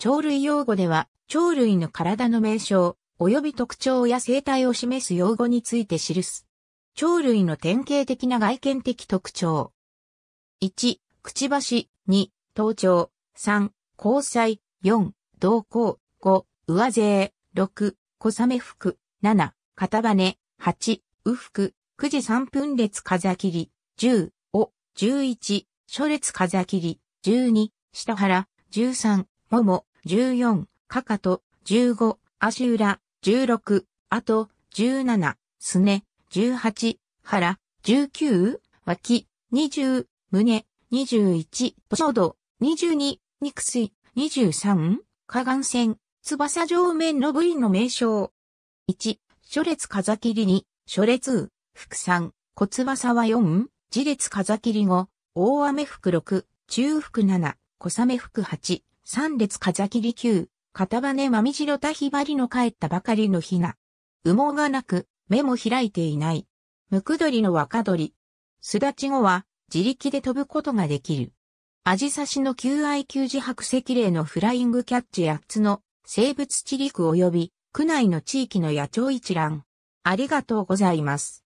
鳥類用語では、鳥類の体の名称、及び特徴や生態を示す用語について記す。鳥類の典型的な外見的特徴。1、くちばし、2、頭頂、3、交際、4、瞳孔、5、上背、6、小雨服、7、片羽、8、右服、9時3分列風切り、10、お、11、初列風切り、12、下腹、13、もも、14、かかと、15、足裏、16、あと、17、すね、18、腹、19、脇、20、胸、21、衝動、22、肉水、23、下眼線、翼上面の部位の名称。1、諸列風切り2、諸列副三、小翼は4、次列風切り5、大雨服6、中服7、小雨服8、三列風切り級、片羽まみじろたひばりの帰ったばかりのひな。羽毛がなく、目も開いていない。ムクドリの若鳥。すだち後は、自力で飛ぶことができる。アジサシの求愛求自白石霊のフライングキャッチ8つの生物地陸及び区内の地域の野鳥一覧。ありがとうございます。